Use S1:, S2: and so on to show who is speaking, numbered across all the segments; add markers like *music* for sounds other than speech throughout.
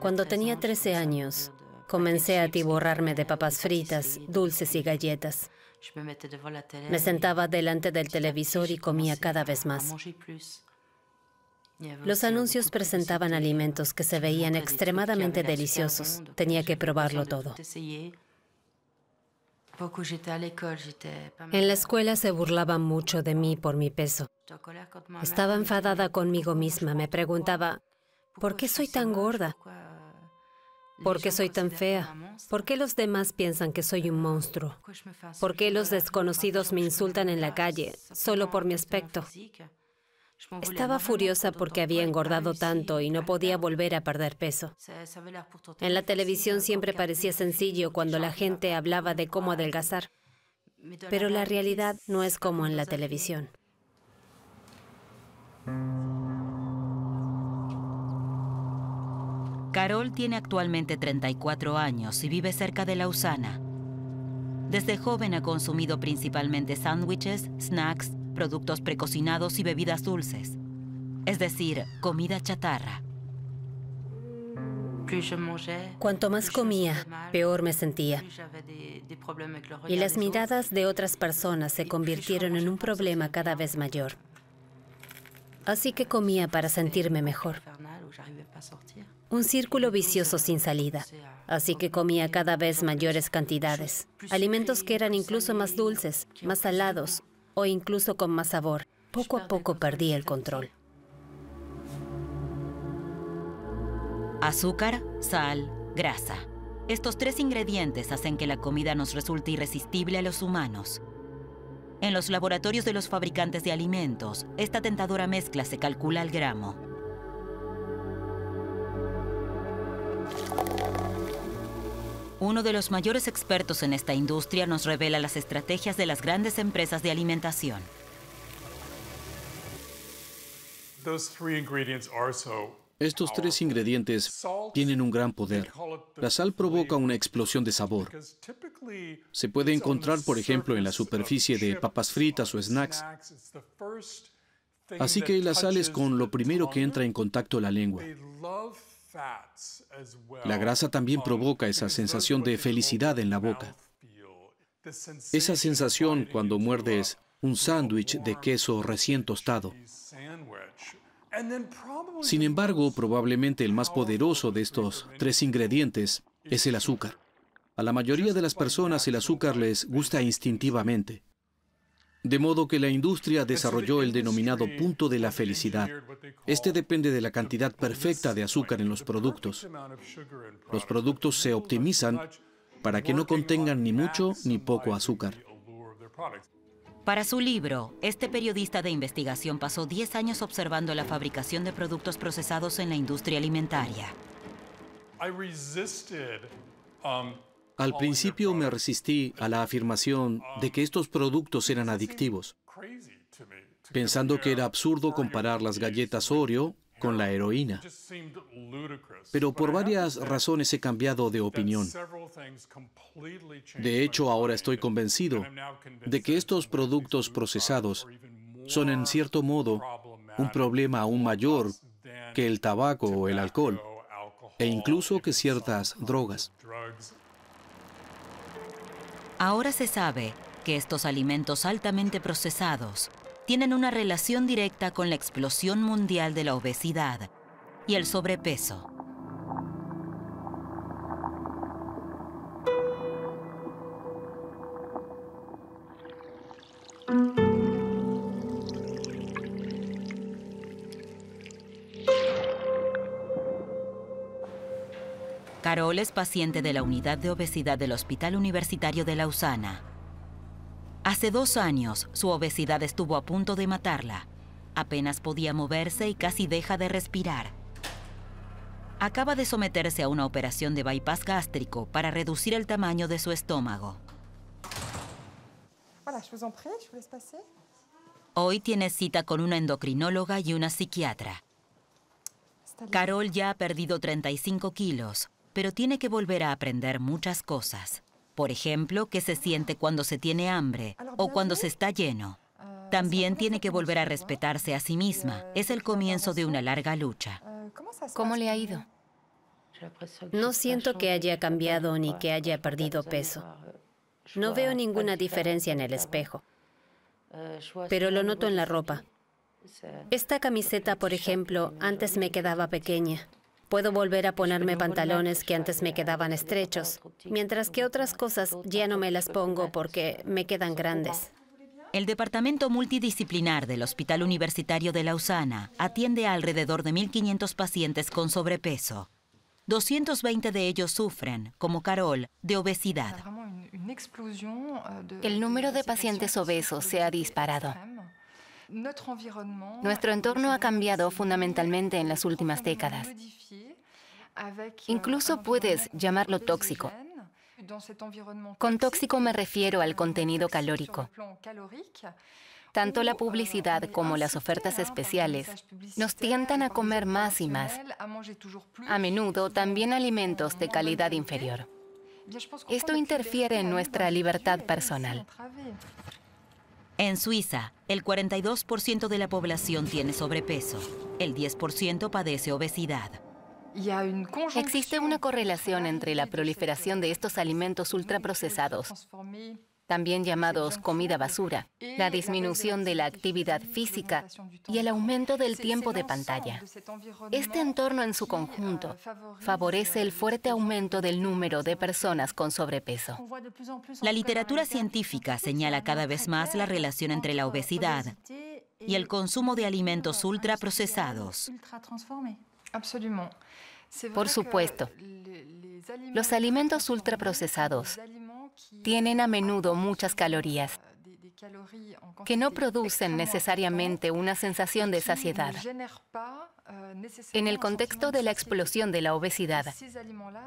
S1: Cuando tenía 13 años, comencé a atiborrarme de papas fritas, dulces y galletas. Me sentaba delante del televisor y comía cada vez más. Los anuncios presentaban alimentos que se veían extremadamente deliciosos. Tenía que probarlo todo. En la escuela se burlaban mucho de mí por mi peso. Estaba enfadada conmigo misma. Me preguntaba, ¿Por qué soy tan gorda? ¿Por qué soy tan fea? ¿Por qué los demás piensan que soy un monstruo? ¿Por qué los desconocidos me insultan en la calle solo por mi aspecto? Estaba furiosa porque había engordado tanto y no podía volver a perder peso. En la televisión siempre parecía sencillo cuando la gente hablaba de cómo adelgazar,
S2: pero la realidad no es como en la televisión.
S3: Carol tiene actualmente 34 años y vive cerca de Lausana. Desde joven ha consumido principalmente sándwiches, snacks, productos precocinados y bebidas dulces, es decir, comida chatarra. Cuanto más comía, peor me sentía.
S2: Y las
S1: miradas de otras personas se convirtieron en un problema cada vez mayor. Así que comía para sentirme mejor. Un círculo vicioso sin salida. Así que comía cada vez mayores cantidades. Alimentos que eran incluso más dulces, más salados o incluso con más sabor.
S3: Poco a poco perdí el control. Azúcar, sal, grasa. Estos tres ingredientes hacen que la comida nos resulte irresistible a los humanos. En los laboratorios de los fabricantes de alimentos, esta tentadora mezcla se calcula al gramo. Uno de los mayores expertos en esta industria nos revela las estrategias de las grandes empresas de alimentación.
S4: Estos tres
S5: ingredientes tienen un gran poder. La sal provoca una explosión de sabor. Se puede encontrar, por ejemplo, en la superficie de papas fritas o snacks. Así que la sal es con lo primero que entra en contacto la lengua.
S4: La grasa también
S5: um, provoca esa sensación de felicidad en la boca. Esa sensación cuando muerdes un sándwich de queso recién tostado. Sin embargo, probablemente el más poderoso de estos tres ingredientes es el azúcar. A la mayoría de las personas el azúcar les gusta instintivamente. De modo que la industria desarrolló el denominado punto de la felicidad. Este depende de la cantidad perfecta de azúcar en los productos. Los productos se optimizan para que no contengan ni mucho ni poco azúcar.
S3: Para su libro, este periodista de investigación pasó 10 años observando la fabricación de productos procesados en la industria alimentaria.
S4: Al principio me
S5: resistí a la afirmación de que estos productos eran adictivos, pensando que era absurdo comparar las galletas Oreo con la heroína.
S4: Pero por varias razones
S5: he cambiado de opinión. De hecho, ahora estoy convencido de que estos productos procesados son en cierto modo un problema aún mayor que el tabaco o el alcohol, e incluso que ciertas drogas.
S3: Ahora se sabe que estos alimentos altamente procesados tienen una relación directa con la explosión mundial de la obesidad y el sobrepeso. es paciente de la unidad de obesidad del Hospital Universitario de Lausana. Hace dos años, su obesidad estuvo a punto de matarla. Apenas podía moverse y casi deja de respirar. Acaba de someterse a una operación de bypass gástrico para reducir el tamaño de su estómago. Hoy tiene cita con una endocrinóloga y una psiquiatra. Carol ya ha perdido 35 kilos, pero tiene que volver a aprender muchas cosas. Por ejemplo, qué se siente cuando se tiene hambre o cuando se está lleno. También tiene que volver a respetarse a sí misma. Es el comienzo de una larga lucha.
S6: ¿Cómo le ha ido?
S3: No siento que haya cambiado ni que haya perdido peso.
S2: No veo ninguna diferencia
S1: en el espejo, pero lo noto en la ropa. Esta camiseta, por ejemplo, antes me quedaba pequeña. Puedo volver a ponerme pantalones que antes me quedaban estrechos, mientras que otras cosas ya no me las pongo porque me quedan grandes.
S3: El Departamento Multidisciplinar del Hospital Universitario de Lausana atiende a alrededor de 1.500 pacientes con sobrepeso. 220 de ellos sufren, como Carol, de obesidad.
S7: Euh, El número de
S3: pacientes obesos se ha euh, disparado.
S7: Nuestro
S6: entorno ha cambiado fundamentalmente en las últimas décadas.
S7: Euh, Incluso
S6: puedes llamarlo tóxico. Con tóxico me refiero al contenido calórico. Tanto la publicidad euh, como las ofertas especiales nos tientan a comer más y más, a menudo también alimentos de calidad inferior. Eh Esto interfiere en nuestra libertad personal.
S3: En Suiza, el 42% de la población tiene sobrepeso, el 10% padece obesidad.
S6: Existe una correlación entre la proliferación de estos alimentos ultraprocesados también llamados comida basura, la disminución de la actividad física y el aumento del tiempo de pantalla. Este entorno en su conjunto favorece el
S3: fuerte aumento del número de personas con sobrepeso.
S6: La literatura
S3: científica señala cada vez más la relación entre la obesidad y el consumo de alimentos ultraprocesados.
S7: Por supuesto,
S3: los alimentos ultraprocesados
S6: tienen a menudo muchas calorías que no producen necesariamente una sensación de saciedad. En el contexto de la explosión de la obesidad,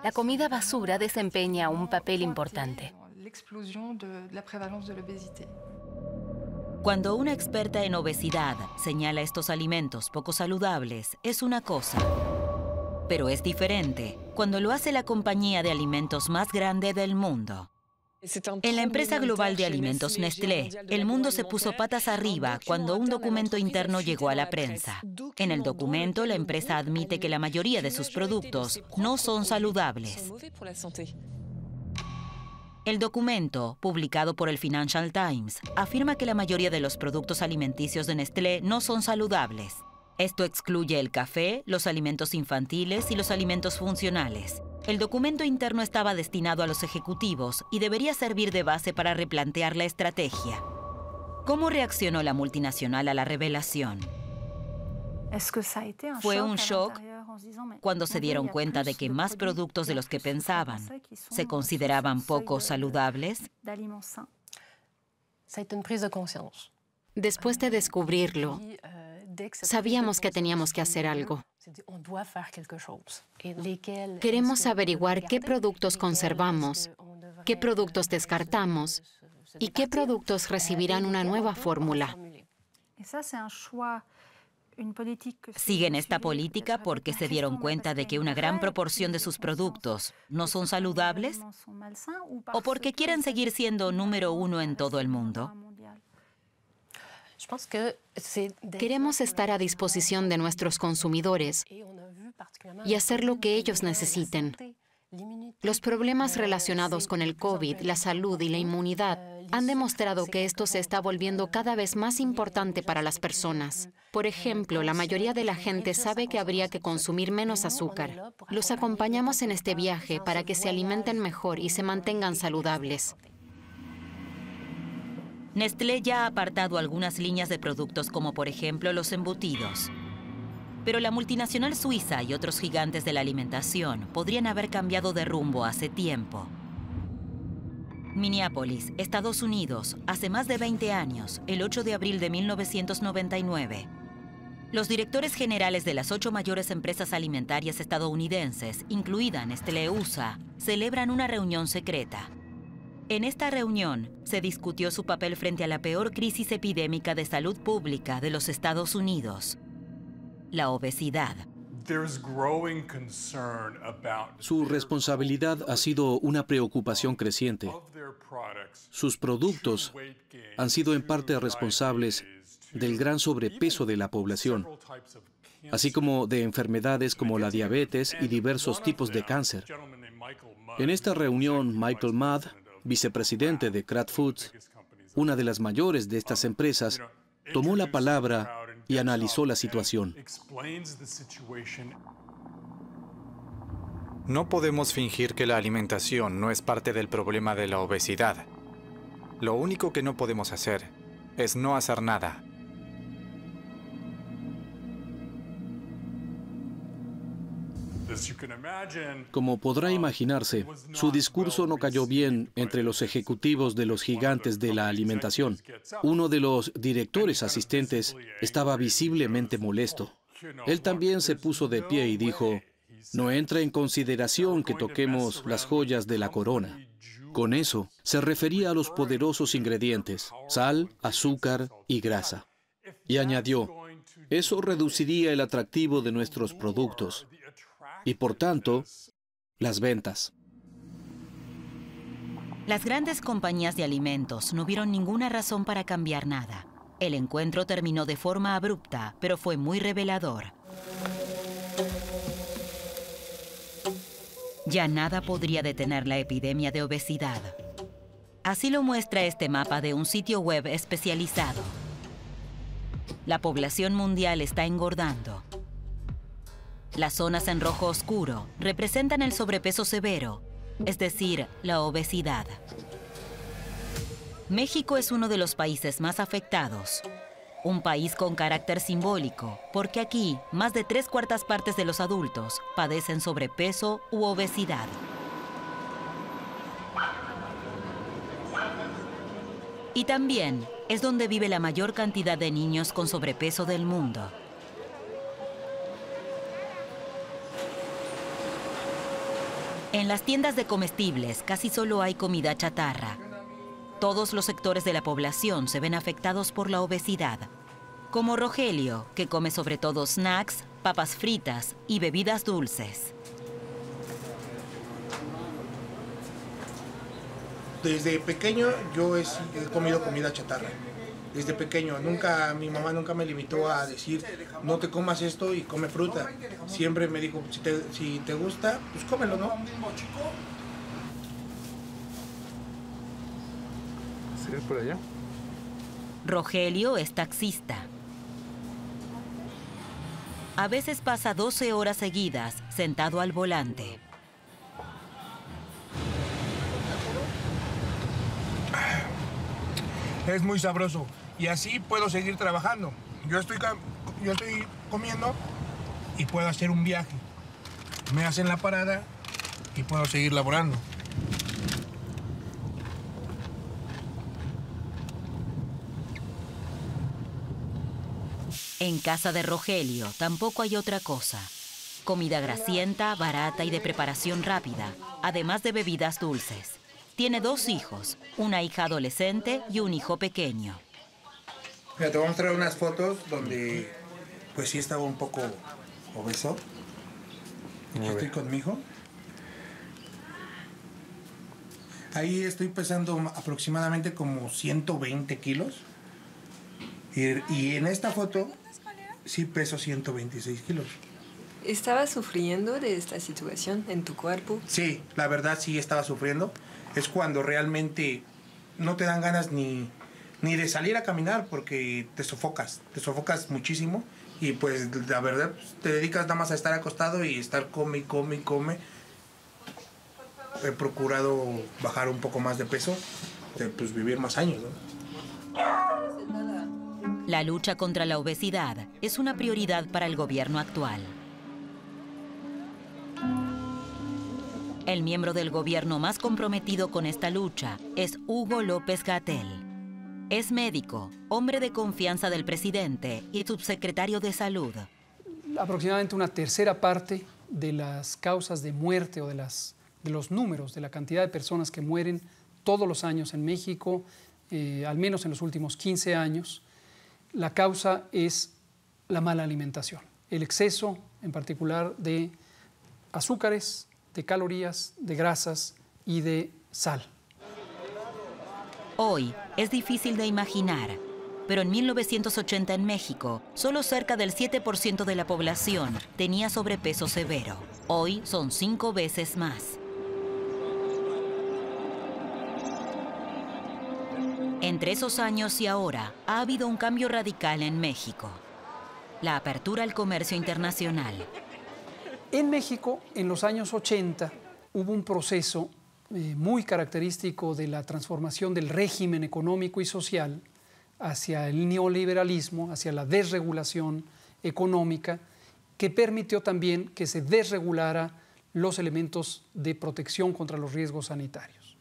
S7: la comida basura
S6: desempeña un papel importante.
S3: Cuando una experta en obesidad señala estos alimentos poco saludables, es una cosa. Pero es diferente cuando lo hace la compañía de alimentos más grande del mundo. En la empresa global de alimentos Nestlé, el mundo se puso patas arriba cuando un documento interno llegó a la prensa. En el documento, la empresa admite que la mayoría de sus productos no son saludables. El documento, publicado por el Financial Times, afirma que la mayoría de los productos alimenticios de Nestlé no son saludables. Esto excluye el café, los alimentos infantiles y los alimentos funcionales. El documento interno estaba destinado a los ejecutivos y debería servir de base para replantear la estrategia. ¿Cómo reaccionó la multinacional a la revelación?
S2: Fue un shock cuando se dieron cuenta
S3: de que más productos de los que pensaban se consideraban poco saludables. Después de descubrirlo,
S8: eh, Sabíamos que teníamos que hacer algo. Oh, queremos averiguar qué productos conservamos, qué productos
S3: descartamos y qué productos eh, recibirán una nueva fórmula. Siguen esta política porque se dieron cuenta de que una gran proporción de sus productos no son saludables
S2: o porque quieren seguir siendo
S3: número uno en todo el mundo.
S8: Queremos estar a disposición de nuestros consumidores y hacer lo que ellos necesiten. Los problemas euh, relacionados con el COVID, la salud y la inmunidad euh, han demostrado que esto se está volviendo cada vez más euh, importante para las personas. Por ejemplo, la mayoría de la gente sabe que habría que consumir menos azúcar. Los acompañamos en este viaje para que se alimenten mejor y se mantengan saludables.
S3: Nestlé ya ha apartado algunas líneas de productos como por ejemplo los embutidos. Pero la multinacional suiza y otros gigantes de la alimentación podrían haber cambiado de rumbo hace tiempo. Minneapolis, Estados Unidos, hace más de 20 años, el 8 de abril de 1999. Los directores generales de las ocho mayores empresas alimentarias estadounidenses, incluida Nestlé USA, celebran una reunión secreta. En esta reunión se discutió su papel frente a la peor crisis epidémica de salud pública de los Estados Unidos, la obesidad.
S5: Su responsabilidad ha sido una preocupación creciente. Sus productos han sido en parte responsables del gran sobrepeso de la población, así como de enfermedades como la diabetes y diversos tipos de cáncer. En esta reunión, Michael Mudd, vicepresidente de Kraft Foods, una de las mayores de estas empresas, tomó la palabra y analizó la
S4: situación.
S9: No podemos fingir que la alimentación no es parte del problema de la obesidad. Lo único que no podemos hacer es no hacer nada.
S5: Como podrá um, imaginarse, su discurso no cayó bien entre los ejecutivos de los gigantes de la alimentación. Uno de los directores asistentes estaba visiblemente molesto. Oh, Él también se puso de pie y dijo, no entra en consideración que toquemos las joyas de la corona. Con eso se refería a los poderosos ingredientes, sal, azúcar y grasa. Y añadió, eso reduciría el atractivo de nuestros productos y por tanto las ventas.
S3: Las grandes compañías de alimentos no vieron ninguna razón para cambiar nada. El encuentro terminó de forma abrupta, pero fue muy revelador. Ya nada podría detener la epidemia de obesidad. Así lo muestra este mapa de un sitio web especializado. La población mundial está engordando. Las zonas en rojo oscuro representan el sobrepeso severo, es decir, la obesidad. México es uno de los países más afectados. Un país con carácter simbólico, porque aquí más de tres cuartas partes de los adultos padecen sobrepeso u obesidad. Y también es donde vive la mayor cantidad de niños con sobrepeso del mundo. En las tiendas de comestibles casi solo hay comida chatarra. Todos los sectores de la población se ven afectados por la obesidad, como Rogelio, que come sobre todo snacks, papas fritas y bebidas dulces.
S10: Desde pequeño yo he, comido comida chatarra desde pequeño. Nunca, mi mamá nunca me limitó a decir, no te comas esto y come fruta. Siempre me dijo, si te, gusta, pues cómelo, ¿no?
S4: por allá.
S3: Rogelio es taxista. A veces pasa 12 horas seguidas sentado al
S10: volante. Es muy sabroso y así puedo seguir trabajando. Yo estoy, yo estoy comiendo y puedo hacer un viaje. Me hacen la parada y puedo seguir laborando.
S3: En casa de Rogelio tampoco hay otra cosa. Comida grasienta, barata y de preparación rápida, además de bebidas dulces. Tiene dos hijos, una hija adolescente y un hijo pequeño.
S10: Mira, te voy a mostrar unas fotos donde pues sí estaba un poco obeso. Aquí estoy con mi hijo. Ahí estoy pesando aproximadamente como 120 kilos. Y, y en esta foto sí peso 126 kilos.
S11: ¿Estabas sufriendo de esta situación
S10: en tu cuerpo? Sí, la verdad sí estaba sufriendo. Es cuando realmente no te dan ganas ni, ni de salir a caminar porque te sofocas, te sofocas muchísimo y pues la verdad pues, te dedicas nada más a estar acostado y estar come, come, come. He procurado bajar un poco más de peso, de, pues vivir más años.
S3: La lucha contra la obesidad es una prioridad para el gobierno actual. El miembro del gobierno más comprometido con esta lucha es Hugo López Gatel. Es médico, hombre de confianza del presidente y
S12: subsecretario de salud. Aproximadamente una tercera parte de las causas de muerte o de, los números, de la cantidad de personas que mueren todos los años en México, eh, al menos en los últimos 15 años, la causa es la mala alimentación, el exceso en particular de azúcares, de calorías, de grasas y de sal.
S3: Hoy es difícil de imaginar, pero en 1980 en México, solo cerca del 7% de la población tenía sobrepeso severo. Hoy son cinco veces más. Entre esos años y ahora ha habido un cambio radical en México.
S12: La apertura al comercio internacional. En México, en los años 80, hubo un proceso eh, muy característico de la transformación del régimen económico y social hacia el neoliberalismo, hacia la desregulación económica, que permitió también que se desregulara los elementos de protección contra los riesgos sanitarios.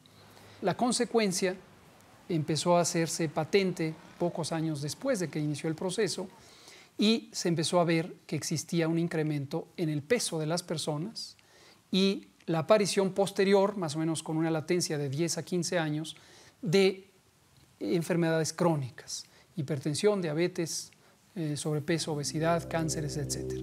S12: La consecuencia empezó a hacerse patente pocos años después de que inició el proceso y se empezó a ver que existía un incremento en el peso de las personas y la aparición posterior, más o menos con una latencia de 10 a 15 años, de enfermedades crónicas, hipertensión, diabetes, eh, sobrepeso, obesidad, cánceres, etc.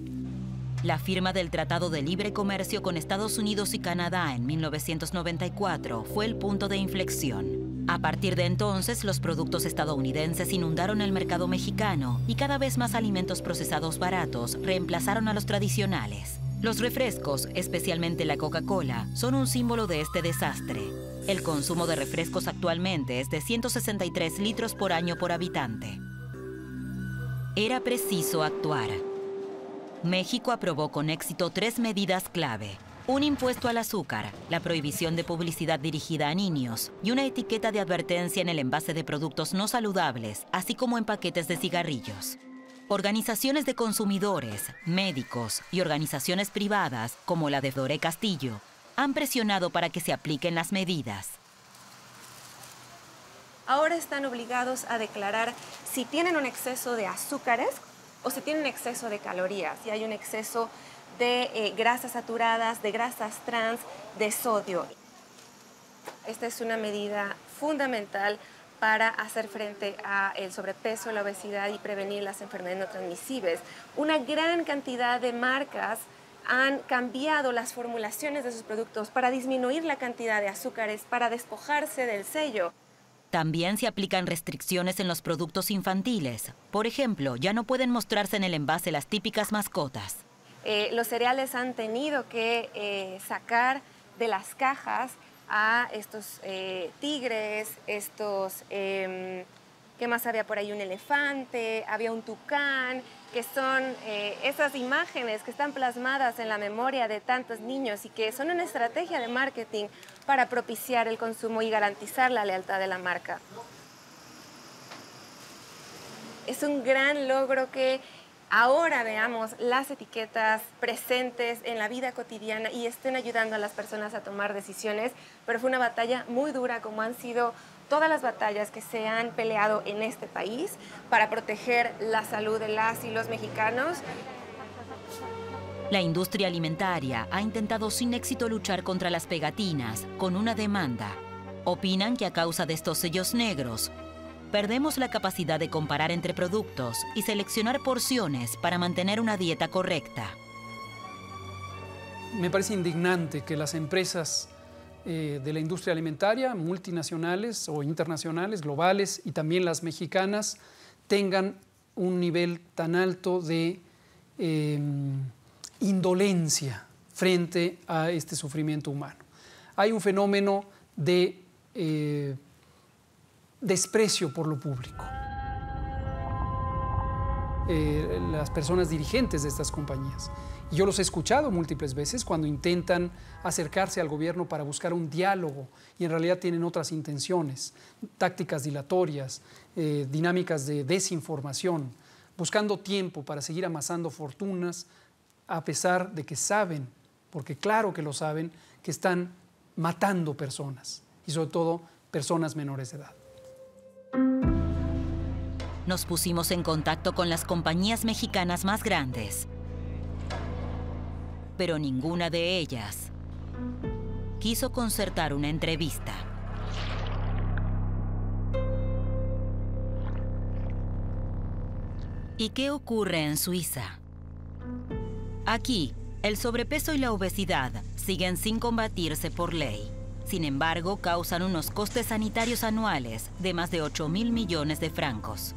S3: La firma del Tratado de Libre Comercio con Estados Unidos y Canadá en 1994 fue el punto de inflexión. A partir de entonces, los productos estadounidenses inundaron el mercado mexicano y cada vez más alimentos procesados baratos reemplazaron a los tradicionales. Los refrescos, especialmente la Coca-Cola, son un símbolo de este desastre. El consumo de refrescos actualmente es de 163 litros por año por habitante. Era preciso actuar. México aprobó con éxito tres medidas clave. Un impuesto al azúcar, la prohibición de publicidad dirigida a niños y una etiqueta de advertencia en el envase de productos no saludables, así como en paquetes de cigarrillos. Organizaciones de consumidores, médicos y organizaciones privadas, como la de Dore Castillo, han presionado para que se apliquen las medidas.
S11: Ahora están obligados a declarar si tienen un exceso de azúcares o si tienen exceso de calorías, si hay un exceso de eh, grasas saturadas, de grasas trans, de sodio. Esta es una medida fundamental para hacer frente a al sobrepeso, la obesidad y prevenir las enfermedades no transmisibles. Una gran cantidad de marcas han cambiado las formulaciones de sus productos para disminuir la cantidad de azúcares, para despojarse del sello.
S3: También se aplican restricciones en los productos infantiles. Por ejemplo, ya no pueden mostrarse en el envase las típicas mascotas.
S11: Eh, los cereales han tenido que eh, sacar de las cajas a estos eh, tigres, estos, em, ¿qué más había por ahí? Un elefante, había un tucán, que son eh, esas imágenes que están plasmadas en la memoria de tantos niños y que son una estrategia de marketing para propiciar el consumo y garantizar la lealtad de la marca. Es un gran logro que ahora veamos las etiquetas presentes en la vida cotidiana y estén ayudando a las personas a tomar decisiones, pero fue una batalla muy dura como han sido todas las batallas que se han peleado en este país para proteger la salud de las y los mexicanos.
S3: La industria alimentaria ha intentado sin éxito luchar contra las pegatinas con una demanda. Opinan que a causa de estos sellos negros, perdemos la capacidad de comparar entre productos y seleccionar porciones para mantener una dieta correcta.
S12: Me parece indignante que las empresas eh, de la industria alimentaria, multinacionales o internacionales, globales y también las mexicanas, tengan un nivel tan alto de em, indolencia frente a este sufrimiento humano. Hay un fenómeno de eh, desprecio por lo público. Eh, las personas dirigentes de estas compañías. Yo los he escuchado múltiples veces cuando intentan acercarse al gobierno para buscar un diálogo y en realidad tienen otras intenciones, tácticas dilatorias, eh, dinámicas de desinformación, buscando tiempo para seguir amasando fortunas a pesar de que saben, porque claro que lo saben, que están matando personas y sobre todo personas menores de edad
S3: nos pusimos en contacto con las compañías mexicanas más grandes, pero ninguna de ellas quiso concertar una entrevista. ¿Y qué ocurre en Suiza? Aquí, el sobrepeso y la obesidad siguen sin combatirse por ley. Sin embargo, causan unos costes sanitarios anuales de más de 8 mil millones de francos.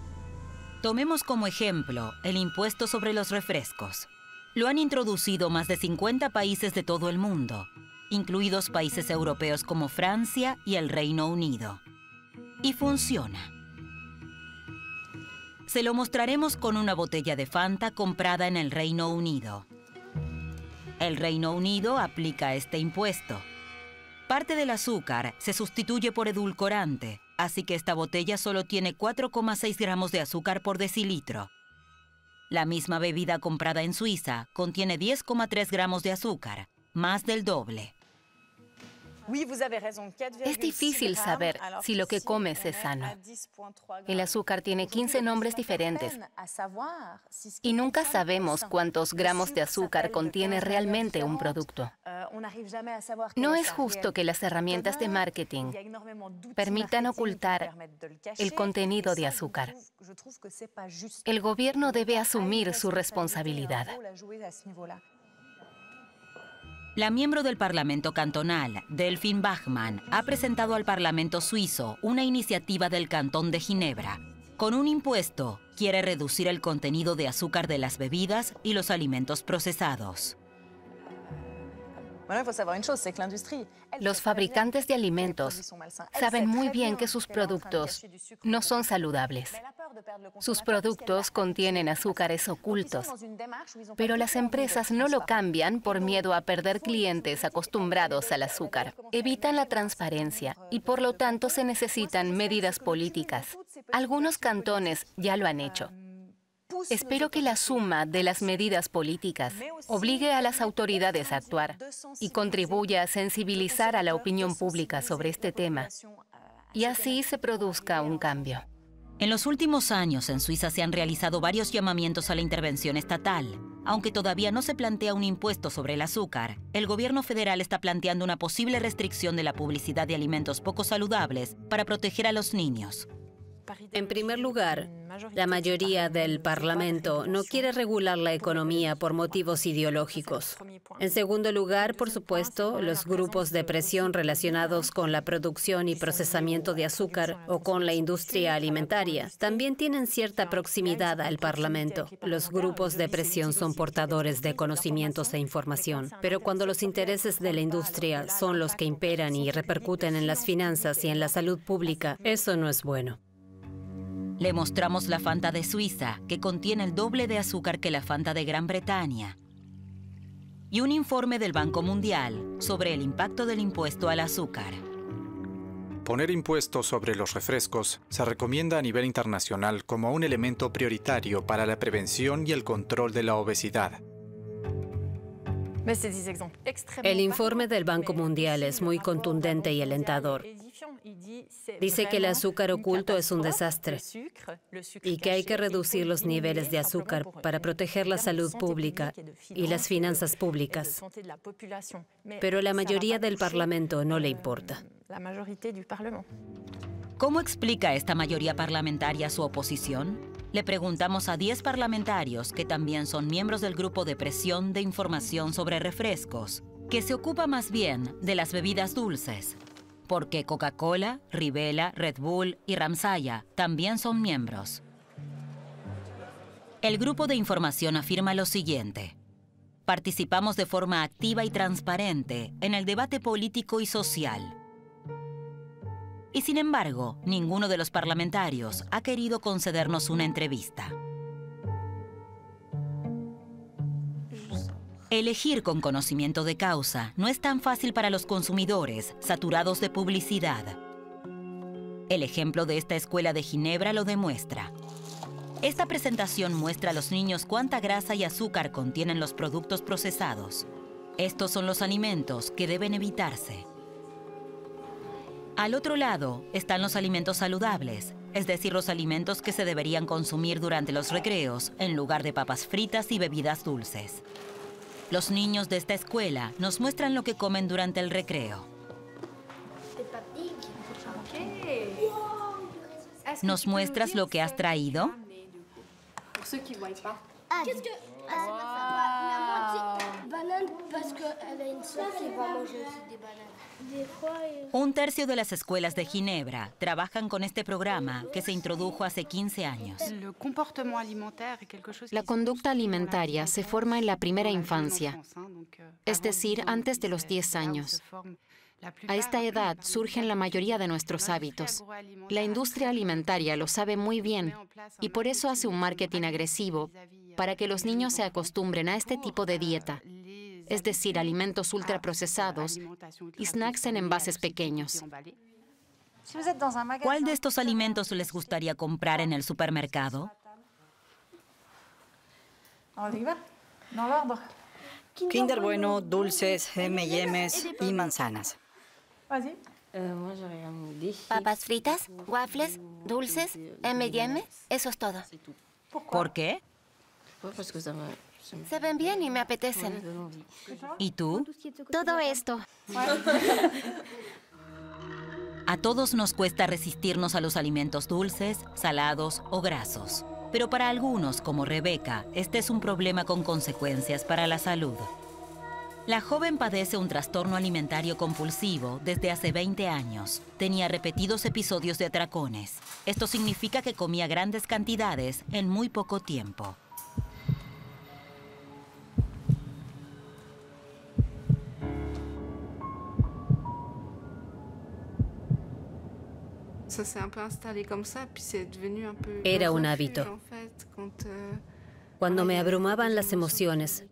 S3: Tomemos como ejemplo el impuesto sobre los refrescos. Lo han introducido más de 50 países de todo el mundo, incluidos países europeos como Francia y el Reino Unido. Y funciona. Se lo mostraremos con una botella de Fanta comprada en el Reino Unido. El Reino Unido aplica este impuesto. Parte del azúcar se sustituye por edulcorante, así que esta botella solo tiene 4,6 gramos de azúcar por decilitro. La misma bebida comprada en Suiza contiene 10,3 gramos de azúcar, más del doble.
S2: Es difícil saber si lo que comes es sano. El azúcar
S6: tiene 15 nombres diferentes y nunca sabemos cuántos gramos de azúcar contiene realmente un producto.
S2: Euh, no es justo que las herramientas de
S6: marketing permitan ocultar
S2: el contenido de azúcar. El gobierno
S6: debe asumir
S2: su responsabilidad.
S3: La miembro del Parlamento cantonal, Delphine Bachmann, ha presentado al Parlamento suizo una iniciativa del Cantón de Ginebra. Con un impuesto, quiere reducir el contenido de azúcar de las bebidas y los alimentos procesados.
S6: Pues los fabricantes de alimentos saben muy bien que sus productos no son saludables. Sus productos contienen azúcares ocultos, pero las empresas no lo cambian por miedo a perder clientes acostumbrados al azúcar. Evitan la transparencia y por lo tanto se necesitan medidas políticas. Algunos cantones ya lo han ah, hecho. Espero que la suma de las medidas políticas obligue a las autoridades a actuar y contribuya a sensibilizar a la opinión pública sobre este tema y así se produzca un cambio.
S3: En los últimos años en Suiza se han realizado varios llamamientos a la intervención estatal. Aunque todavía no se plantea un impuesto sobre el azúcar, el gobierno federal está planteando una posible restricción de la publicidad de alimentos poco saludables para proteger a los niños.
S1: En primer lugar, la mayoría del Parlamento no quiere regular la economía por motivos ideológicos. En segundo lugar, por supuesto, los grupos de presión relacionados con la producción y procesamiento de azúcar o con la industria alimentaria también tienen cierta proximidad al Parlamento. Los grupos de presión son portadores de conocimientos e información, pero cuando los intereses de la industria son los que imperan y repercuten en las finanzas y en la salud pública, eso
S3: no es bueno. Le mostramos la Fanta de Suiza, que contiene el doble de azúcar que la Fanta de Gran Bretaña, y un informe del Banco Mundial sobre el impacto del impuesto al azúcar.
S9: Poner impuestos sobre los refrescos se recomienda a nivel internacional como un elemento prioritario para la prevención y el control de la obesidad.
S2: Este el informe
S1: del Banco Mundial es muy contundente y alentador.
S2: Dice que el azúcar
S1: oculto es un desastre y que hay que reducir los niveles de azúcar para proteger la salud pública y las finanzas públicas.
S2: Pero la mayoría del
S3: Parlamento no le euh, importa. ¿Cómo explica esta mayoría parlamentaria su oposición? Le preguntamos a 10 parlamentarios que también son miembros del grupo de presión de información sobre refrescos, que se ocupa más bien de las bebidas dulces, porque Coca-Cola, Rivela, Red Bull y Ramsaya también son miembros. El grupo de información afirma lo siguiente. Participamos de forma activa y transparente en el debate político y social. Y sin embargo, ninguno de los parlamentarios ha querido concedernos una entrevista. Elegir con conocimiento de causa no es tan fácil para los consumidores, saturados de publicidad. El ejemplo de esta escuela de Ginebra lo demuestra. Esta presentación muestra a los niños cuánta grasa y azúcar contienen los productos procesados. Estos son los alimentos que deben evitarse. Al otro lado están los alimentos saludables, es decir, los alimentos que se deberían consumir durante los recreos en lugar de papas fritas y bebidas dulces. Los niños de esta escuela nos muestran lo que comen durante el recreo.
S7: ¿Nos muestras lo que has
S3: traído? Un tercio de las escuelas de Ginebra trabajan con este programa que se introdujo hace 15 años.
S2: La conducta
S8: alimentaria se forma en la primera infancia, euh, es decir, antes de los 10 años. A esta edad surgen la mayoría de nuestros hábitos. La industria alimentaria lo sabe muy bien y por eso hace un marketing agresivo euh, para que los niños se acostumbren a este tipo de dieta es decir, alimentos ultraprocesados
S2: y snacks
S3: en envases pequeños. ¿Cuál de estos alimentos les gustaría comprar en el supermercado?
S2: Kinder Bueno,
S3: dulces, M&M's y manzanas.
S2: ¿Ah, Papas fritas,
S6: waffles, dulces, M&M's, eso es todo.
S3: ¿Por qué? Pues, pues,
S6: se ven bien y me apetecen. ¿Y tú? Todo esto.
S3: A todos nos cuesta resistirnos a los alimentos dulces, salados o grasos. Pero para algunos, como Rebeca, este es un problema con consecuencias para la salud. La joven padece un trastorno alimentario compulsivo desde hace 20 años. Tenía repetidos episodios de atracones. Esto significa que comía grandes cantidades en muy poco tiempo.
S7: Era un hábito. Euh,
S1: Cuando me abrumaban las emociones,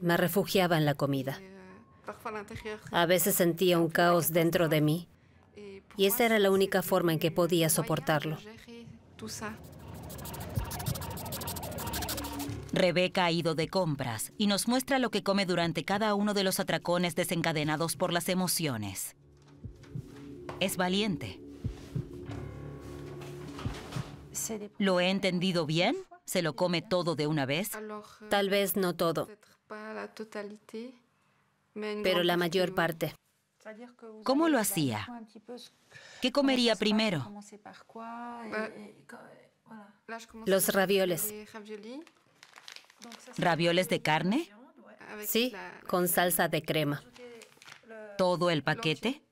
S7: me refugiaba
S1: en la comida. Euh, A veces sentía un caos dentro de mí y esa era la única forma en que podía
S3: soportarlo. Rebeca ha ido de compras y nos muestra lo que come durante cada uno de los atracones desencadenados por las emociones. Es valiente. ¿Lo he entendido bien? ¿Se lo come todo de una vez? Tal vez no todo,
S7: pero la mayor parte.
S1: ¿Cómo lo hacía? ¿Qué comería primero?
S7: Los ravioles. ¿Ravioles
S1: de carne? Sí, con salsa de crema.
S7: ¿Todo el paquete?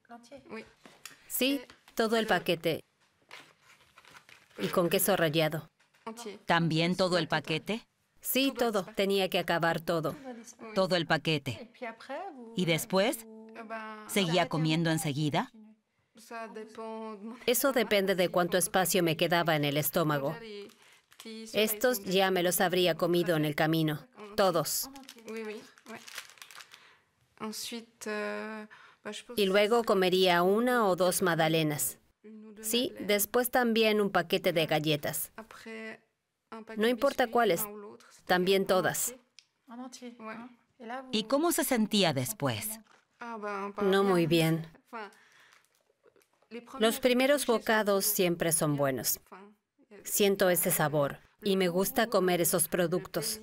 S1: Sí, todo el paquete y con queso rallado. ¿También todo el paquete? Sí, todo. Tenía que acabar todo. Todo el paquete. ¿Y después?
S3: ¿Seguía comiendo enseguida?
S1: Eso depende de cuánto espacio me quedaba en el estómago. Estos ya me los habría comido en el camino. Todos.
S7: Euh, y luego
S1: comería una o dos magdalenas. Sí, después también un paquete de galletas. No importa cuáles, también todas. ¿Y cómo se sentía después?
S7: Ah, no muy bien. Los primeros
S1: bocados siempre son buenos. Siento ese sabor y me gusta comer esos productos.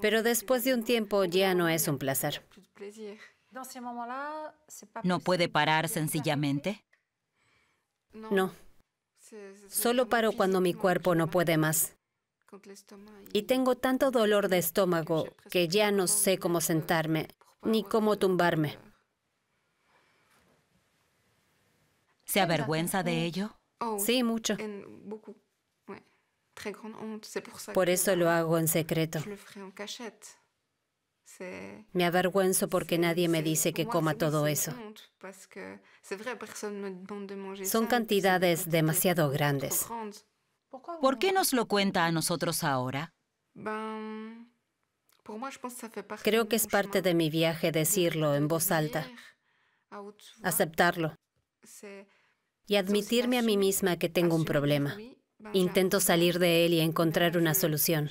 S1: Pero después de un tiempo ya no es un placer.
S7: ¿No puede parar
S1: sencillamente? No. Solo paro cuando mi cuerpo no puede más. Y tengo tanto dolor de estómago que ya no sé cómo sentarme ni cómo tumbarme. ¿Se avergüenza de ello? Mm, oh, sí, mucho.
S7: Por eso lo hago en secreto.
S1: Me avergüenzo porque nadie me dice que coma
S7: todo eso. Pues Son
S3: cantidades demasiado grandes. ¿Por qué nos lo cuenta a nosotros ahora?
S7: Pues, Creo que es parte de mi
S1: viaje decirlo en voz alta, aceptarlo y admitirme a mí misma que tengo un problema. Intento salir de él y encontrar una solución.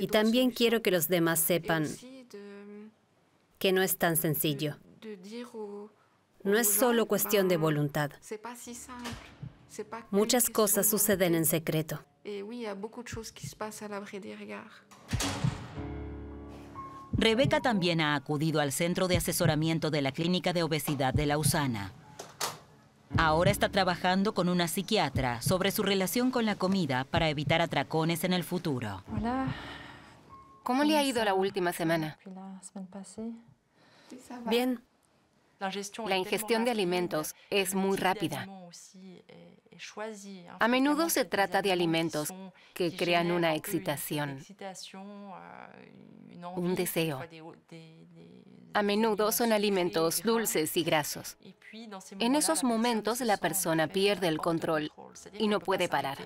S7: Y también quiero que los demás sepan
S1: que no es tan sencillo. No es solo cuestión de voluntad. Muchas cosas suceden en secreto.
S3: Rebeca también ha acudido al centro de asesoramiento de la Clínica de Obesidad de Lausana. Ahora está trabajando con una psiquiatra sobre su relación con la comida para evitar atracones en el futuro.
S6: Hola. ¿Cómo le ha ido la última semana?
S2: Bien. La ingestión de alimentos
S6: es muy rápida.
S2: A menudo se trata de alimentos que crean una excitación, euh, un deseo.
S6: A menudo son alimentos dulces y grasos. En esos momentos la persona pierde el control y no puede parar.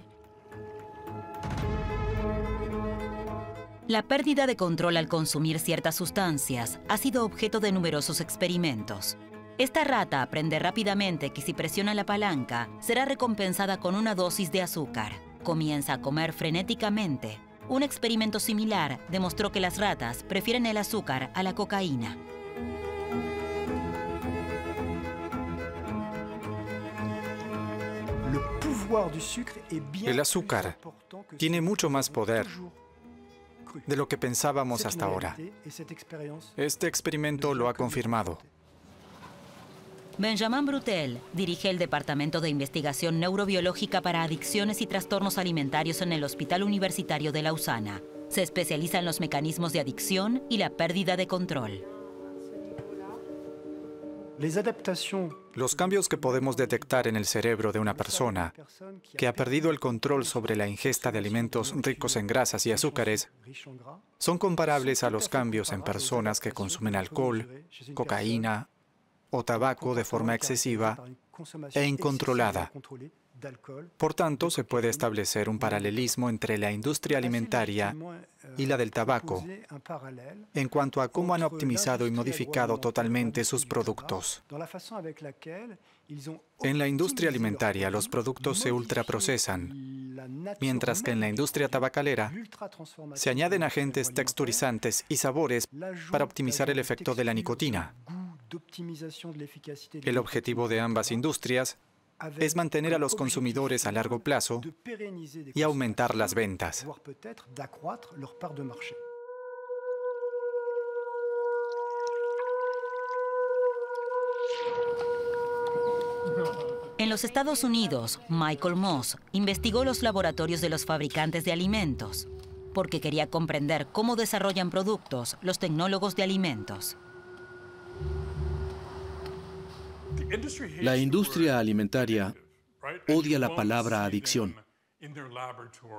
S3: La pérdida de control al consumir ciertas sustancias ha sido objeto de numerosos experimentos. Esta rata aprende rápidamente que si presiona la palanca, será recompensada con una dosis de azúcar. Comienza a comer frenéticamente. Un experimento similar demostró que las ratas prefieren el azúcar a la cocaína.
S9: El azúcar tiene mucho más poder de lo que pensábamos hasta ahora. Este experimento lo ha confirmado.
S3: Benjamin Brutel dirige el Departamento de Investigación Neurobiológica para Adicciones y Trastornos Alimentarios en el Hospital Universitario de Lausana. Se especializa en los mecanismos de adicción y la pérdida de control.
S9: Los cambios que podemos detectar en el cerebro de una persona que ha perdido el control sobre la ingesta de alimentos ricos en grasas y azúcares son comparables a los cambios en personas que consumen alcohol, cocaína o tabaco de forma excesiva e incontrolada. Por tanto, se puede establecer un paralelismo entre la industria alimentaria y la del tabaco en cuanto a cómo han optimizado y modificado totalmente sus productos. En la industria alimentaria los productos se ultraprocesan, mientras que en la industria tabacalera se añaden agentes texturizantes y sabores para optimizar el efecto de la nicotina. El objetivo de ambas industrias es mantener a los consumidores a largo plazo y aumentar las ventas.
S3: En los Estados Unidos, Michael Moss investigó los laboratorios de los fabricantes de alimentos porque quería comprender cómo desarrollan productos los tecnólogos de alimentos.
S4: La
S5: industria alimentaria odia la palabra adicción.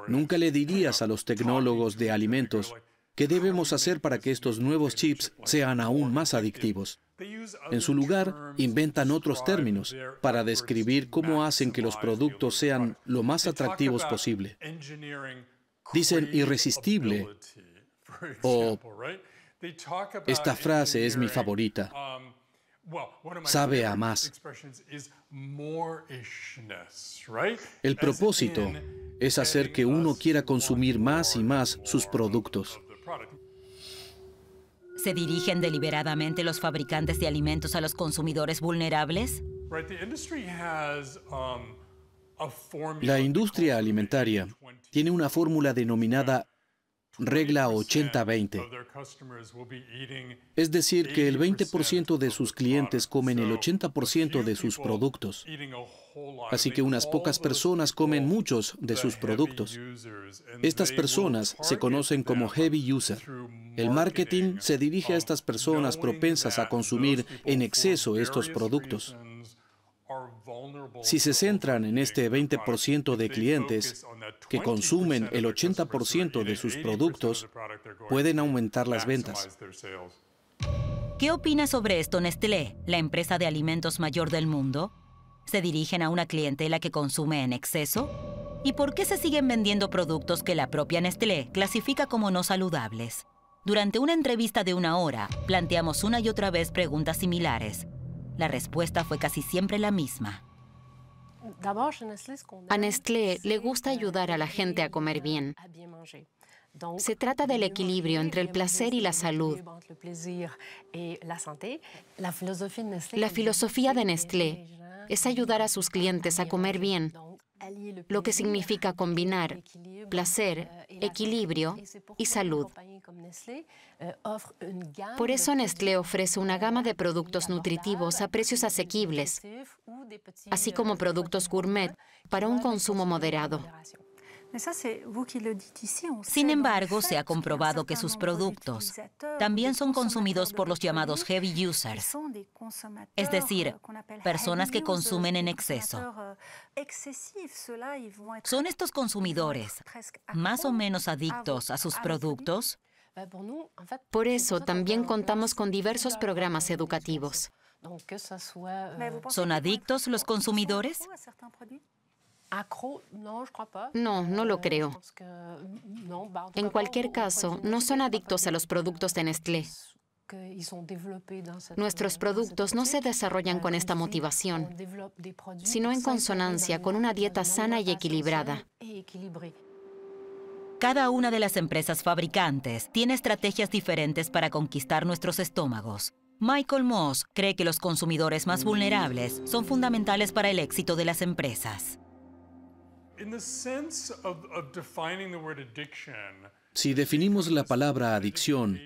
S5: Nunca le dirías a los tecnólogos de alimentos qué debemos hacer para que estos nuevos chips sean aún más adictivos. En su lugar, inventan otros términos para describir cómo hacen que los productos sean lo más atractivos posible. Dicen irresistible
S4: o esta frase es mi favorita. Um, sabe a más.
S5: El propósito es hacer que uno quiera consumir más y más sus productos.
S3: ¿Se dirigen deliberadamente los fabricantes de alimentos a los consumidores vulnerables?
S4: Um, La
S5: industria alimentaria tiene una fórmula denominada regla 80-20.
S4: Es decir, que el 20%
S5: de sus clientes comen el 80% de sus productos. Así que unas pocas personas comen muchos de sus productos. Estas personas se conocen como heavy user. El marketing se dirige a estas um, personas propensas a consumir en exceso estos productos. Si se centran en este 20% de clientes que consumen el 80% de sus productos,
S4: pueden aumentar las ventas.
S3: ¿Qué opina sobre esto Nestlé, la empresa de alimentos mayor del mundo? ¿Se dirigen a una clientela que consume en exceso? ¿Y por qué se siguen vendiendo productos que la propia Nestlé clasifica como no saludables? Durante una entrevista de una hora, planteamos una y otra vez preguntas similares la respuesta fue casi siempre la misma. A Nestlé le gusta ayudar a la gente a comer bien.
S2: Se trata del equilibrio entre el placer y la salud. La
S8: filosofía de Nestlé es ayudar a sus clientes a comer bien lo que significa combinar placer, equilibrio y salud. Por eso Nestlé ofrece una gama de productos nutritivos a precios asequibles, así como
S3: productos gourmet para un consumo moderado. Sin embargo, se ha comprobado que sus productos también son consumidos por los llamados heavy users,
S2: es decir, euh, personas que consumen en exceso. Euh, ¿Son
S3: estos consumidores más o menos adictos a sus productos? Por eso también contamos con diversos
S8: programas educativos.
S2: Euh, ¿Son adictos los consumidores? No, no lo euh, creo. Mm, en
S8: cualquier caso, no son adictos a los productos de Nestlé. Nuestros productos no se desarrollan euh, con esta motivación, sino en
S3: consonancia con una dieta sana y equilibrada. Cada una de las empresas fabricantes tiene estrategias diferentes para conquistar nuestros estómagos. Michael Moss cree que los consumidores más mm. vulnerables son fundamentales para el éxito de las empresas.
S5: Si definimos la palabra adicción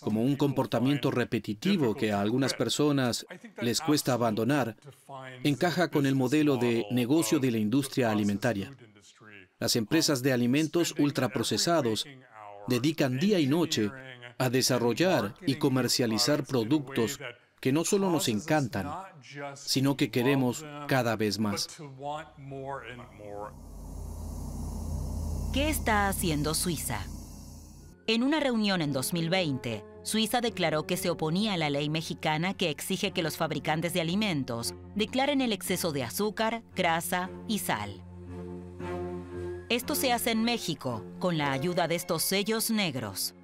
S5: como un comportamiento repetitivo que a algunas personas les cuesta abandonar, encaja con el modelo de negocio de la industria alimentaria. Las empresas de alimentos ultraprocesados dedican día y noche a desarrollar y comercializar productos que no solo nos encantan, sino que queremos cada vez más.
S3: ¿Qué está haciendo Suiza? En una reunión en 2020, Suiza declaró que se oponía a la ley mexicana que exige que los fabricantes de alimentos declaren el exceso de azúcar, grasa y sal. Esto se hace en México con la ayuda de estos sellos negros.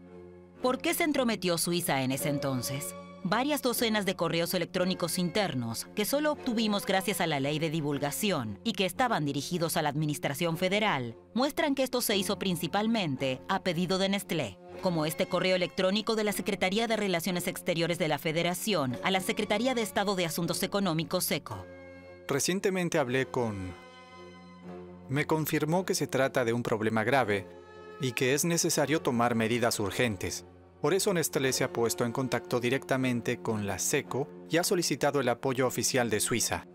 S3: ¿Por qué se entrometió Suiza en ese entonces? varias docenas de correos electrónicos internos que solo obtuvimos gracias a la ley de divulgación y que estaban dirigidos a la Administración Federal, muestran que esto se hizo principalmente a pedido de Nestlé como este correo electrónico de la Secretaría de Relaciones Exteriores de la Federación a la Secretaría de Estado de Asuntos Económicos SECO.
S9: Recientemente hablé con... Me confirmó que se trata de un problema grave y que es necesario tomar medidas urgentes. Por eso Nestlé se ha puesto en contacto directamente con la SECO y ha solicitado el apoyo oficial de Suiza.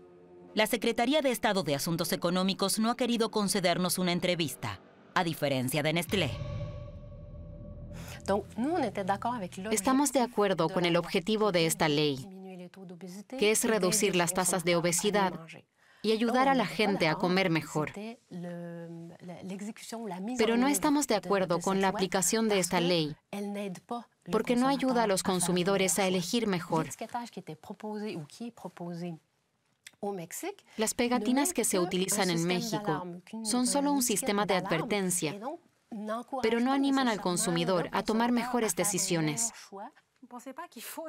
S3: La Secretaría de Estado de Asuntos Económicos no ha querido concedernos una entrevista, a diferencia de Nestlé.
S8: Estamos de acuerdo con el objetivo de esta ley,
S2: que es reducir las tasas de obesidad
S8: y ayudar oh, a la gente a comer mejor.
S2: Pero no estamos de acuerdo con la aplicación de esta ley porque no ayuda a los consumidores a elegir mejor. Las pegatinas que se utilizan en México son solo un sistema de advertencia, pero no animan al
S8: consumidor a tomar mejores decisiones.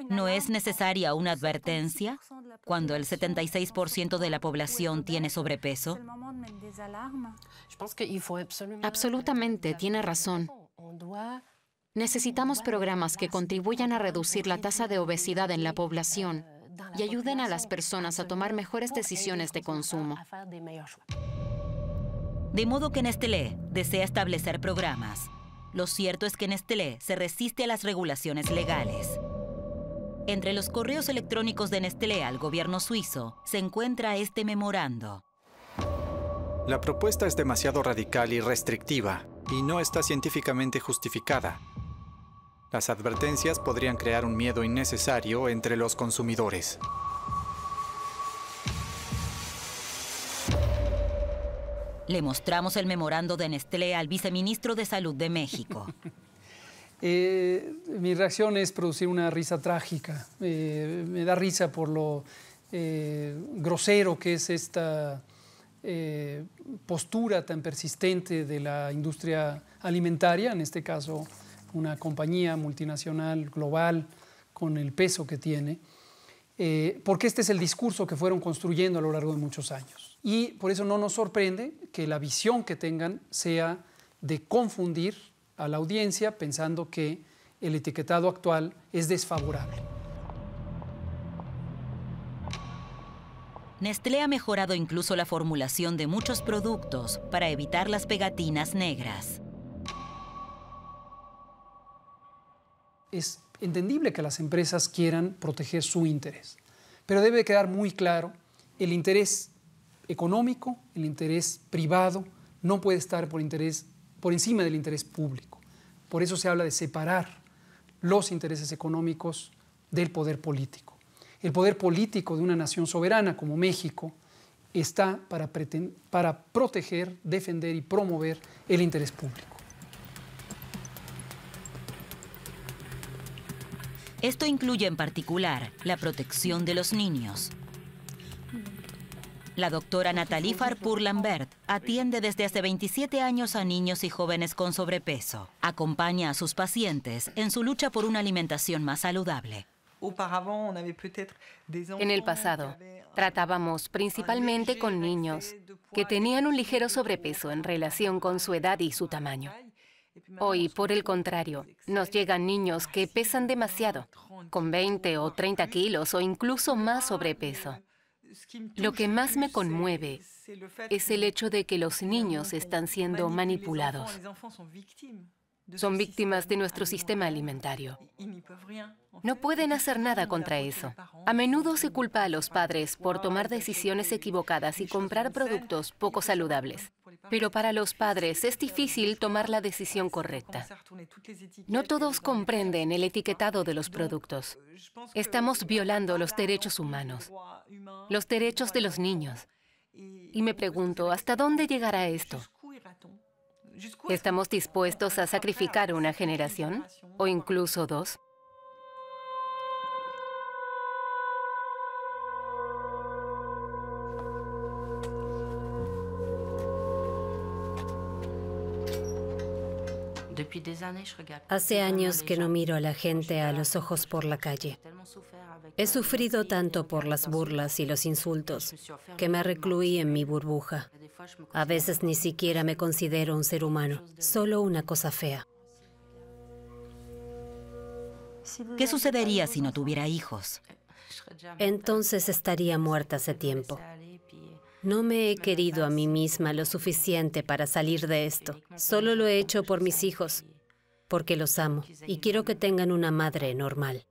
S3: ¿No es necesaria una advertencia cuando el 76% de la población tiene sobrepeso? Absolutamente, tiene razón.
S8: Necesitamos programas que contribuyan a reducir la tasa de obesidad en la euh, población y ayuden a las personas a tomar mejores decisiones de consumo.
S3: De modo que Nestlé desea establecer programas lo cierto es que Nestlé e se resiste a las regulaciones legales. Entre los correos electrónicos de Nestlé e al gobierno suizo se encuentra este memorando.
S9: La propuesta es demasiado radical y restrictiva y no está científicamente justificada. Las advertencias podrían crear un miedo innecesario entre los consumidores.
S3: Le mostramos el memorando de Nestlé al viceministro de Salud de
S12: México. *laughs* Eh, mi reacción es producir una risa trágica. Eh, me da risa por lo eh, grosero que es esta postura tan persistente de la industria alimentaria, en este caso una compañía multinacional global con el peso que tiene, porque este es el discurso que fueron construyendo a lo largo de muchos años. Y por eso no nos sorprende que la visión que tengan sea de confundir a la audiencia pensando que el etiquetado actual es desfavorable. Nestlé ha mejorado incluso la
S3: formulación de muchos productos para evitar las pegatinas negras.
S12: Es entendible que las empresas quieran proteger su interés, pero debe quedar muy claro el interés económico, el interés privado, no puede estar por, interés, por encima del interés público. Por eso se habla de separar los intereses económicos del poder político. El poder político de una nación soberana como México está para, para proteger, defender y promover el interés público.
S3: Esto incluye en particular la protección de los niños, la doctora Nathalie Farpur Lambert atiende desde hace 27 años a niños y jóvenes con sobrepeso. Acompaña a sus pacientes en su lucha por una alimentación más saludable.
S6: En el pasado, tratábamos principalmente con niños que tenían un ligero sobrepeso en relación con su edad y su tamaño. Hoy, por el contrario, nos llegan niños que ah, pesan demasiado, con 20 o 30 kilos o incluso más sobrepeso. Lo que más me conmueve es el hecho de que los niños están siendo manipulados. Son víctimas de nuestro sistema alimentario. No pueden hacer nada contra eso. A menudo se culpa a los padres por tomar decisiones equivocadas y comprar productos poco saludables. Pero para los padres es difícil tomar la decisión correcta. No todos comprenden el etiquetado de los productos. Estamos violando los derechos humanos, los derechos de los niños. Y me pregunto, ¿hasta dónde llegará esto? ¿Estamos dispuestos a sacrificar una generación o incluso dos?
S2: Hace años
S1: que no miro a la gente a los ojos por la calle. He sufrido tanto por las burlas y los insultos que me recluí en mi burbuja. A veces ni siquiera me considero un ser humano, solo una cosa fea.
S3: ¿Qué sucedería
S1: si no tuviera hijos? Eh, Entonces estaría muerta hace tiempo. No me he querido a mí misma lo suficiente para salir de esto. Solo lo he hecho por mis hijos, porque los amo y quiero que tengan una madre normal.